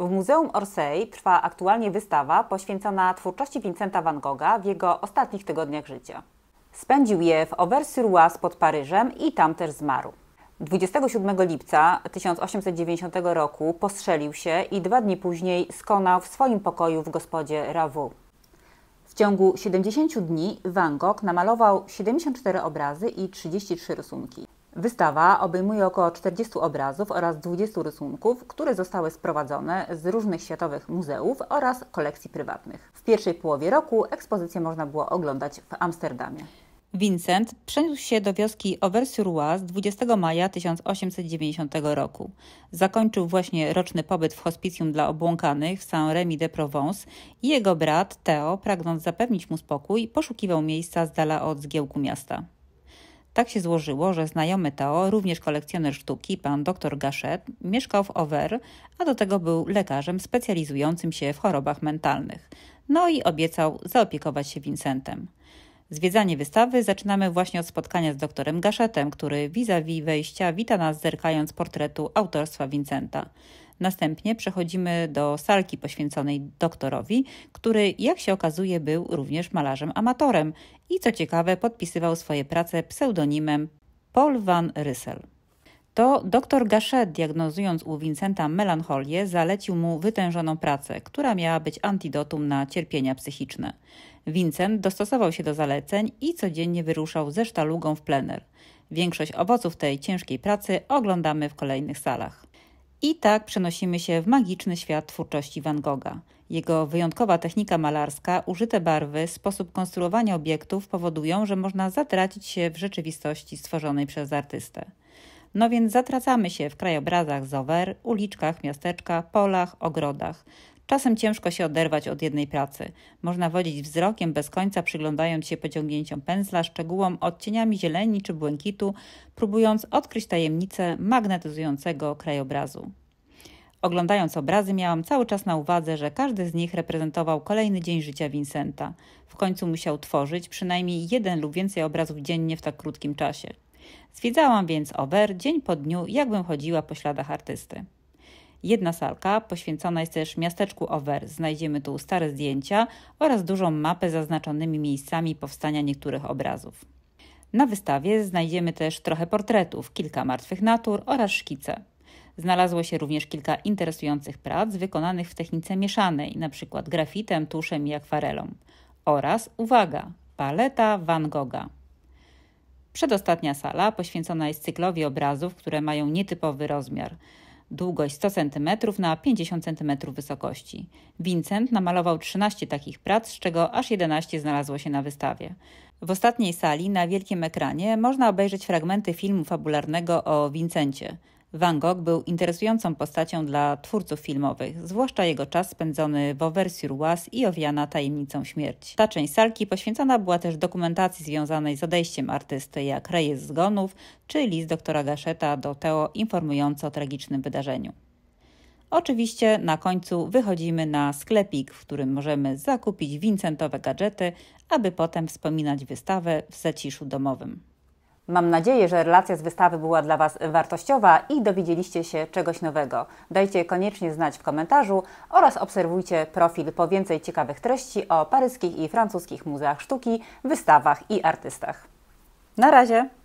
W Muzeum Orsay trwa aktualnie wystawa poświęcona twórczości Vincenta van Gogha w jego ostatnich tygodniach życia. Spędził je w Auvers-sur-Oise pod Paryżem i tam też zmarł. 27 lipca 1890 roku postrzelił się i dwa dni później skonał w swoim pokoju w gospodzie Ravu. W ciągu 70 dni Van Gogh namalował 74 obrazy i 33 rysunki. Wystawa obejmuje około 40 obrazów oraz 20 rysunków, które zostały sprowadzone z różnych światowych muzeów oraz kolekcji prywatnych. W pierwszej połowie roku ekspozycję można było oglądać w Amsterdamie. Vincent przeniósł się do wioski Auvers-sur-Oise 20 maja 1890 roku. Zakończył właśnie roczny pobyt w hospicjum dla obłąkanych w Saint-Rémy-de-Provence i jego brat Theo, pragnąc zapewnić mu spokój, poszukiwał miejsca z dala od zgiełku miasta. Tak się złożyło, że znajomy Teo, również kolekcjoner sztuki, pan dr Gachet, mieszkał w Over, a do tego był lekarzem specjalizującym się w chorobach mentalnych. No i obiecał zaopiekować się Vincentem. Zwiedzanie wystawy zaczynamy właśnie od spotkania z doktorem Gachetem, który vis-a-vis -vis wejścia wita nas zerkając portretu autorstwa Vincenta. Następnie przechodzimy do salki poświęconej doktorowi, który, jak się okazuje, był również malarzem amatorem i co ciekawe, podpisywał swoje prace pseudonimem Paul van Ryssel. To dr Gachet, diagnozując u Vincenta melancholię, zalecił mu wytężoną pracę, która miała być antidotum na cierpienia psychiczne. Vincent dostosował się do zaleceń i codziennie wyruszał ze sztalugą w plener. Większość owoców tej ciężkiej pracy oglądamy w kolejnych salach. I tak przenosimy się w magiczny świat twórczości Van Gogha. Jego wyjątkowa technika malarska, użyte barwy, sposób konstruowania obiektów powodują, że można zatracić się w rzeczywistości stworzonej przez artystę. No więc zatracamy się w krajobrazach z Over, uliczkach, miasteczka, polach, ogrodach, Czasem ciężko się oderwać od jednej pracy. Można wodzić wzrokiem bez końca, przyglądając się pociągnięciom pędzla, szczegółom, odcieniami zieleni czy błękitu, próbując odkryć tajemnicę magnetyzującego krajobrazu. Oglądając obrazy, miałam cały czas na uwadze, że każdy z nich reprezentował kolejny dzień życia Vincenta. W końcu musiał tworzyć przynajmniej jeden lub więcej obrazów dziennie w tak krótkim czasie. Zwiedzałam więc Over dzień po dniu, jakbym chodziła po śladach artysty. Jedna salka poświęcona jest też miasteczku Over. Znajdziemy tu stare zdjęcia oraz dużą mapę zaznaczonymi miejscami powstania niektórych obrazów. Na wystawie znajdziemy też trochę portretów, kilka martwych natur oraz szkice. Znalazło się również kilka interesujących prac wykonanych w technice mieszanej, np. grafitem, tuszem i akwarelą. Oraz, uwaga, paleta Van Gogha. Przedostatnia sala poświęcona jest cyklowi obrazów, które mają nietypowy rozmiar długość 100 cm na 50 cm wysokości. Vincent namalował 13 takich prac, z czego aż 11 znalazło się na wystawie. W ostatniej sali na wielkim ekranie można obejrzeć fragmenty filmu fabularnego o Vincencie, Van Gogh był interesującą postacią dla twórców filmowych, zwłaszcza jego czas spędzony w Auvers-sur-Oise i owiana tajemnicą śmierci. Ta część salki poświęcona była też dokumentacji związanej z odejściem artysty, jak rejestr zgonów czy list doktora Gaszeta do Teo informujący o tragicznym wydarzeniu. Oczywiście na końcu wychodzimy na sklepik, w którym możemy zakupić wincentowe gadżety, aby potem wspominać wystawę w zaciszu domowym. Mam nadzieję, że relacja z wystawy była dla Was wartościowa i dowiedzieliście się czegoś nowego. Dajcie koniecznie znać w komentarzu oraz obserwujcie profil po więcej ciekawych treści o paryskich i francuskich muzeach sztuki, wystawach i artystach. Na razie!